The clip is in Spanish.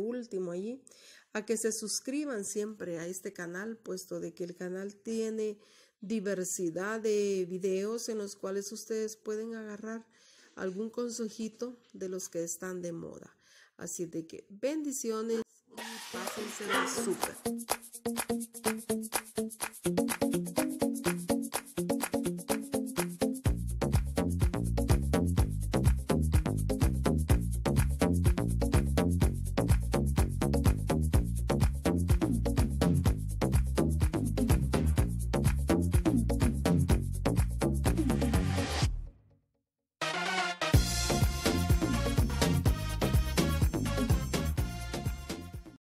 último allí, a que se suscriban siempre a este canal, puesto de que el canal tiene diversidad de videos en los cuales ustedes pueden agarrar algún consejito de los que están de moda. Así de que bendiciones y súper.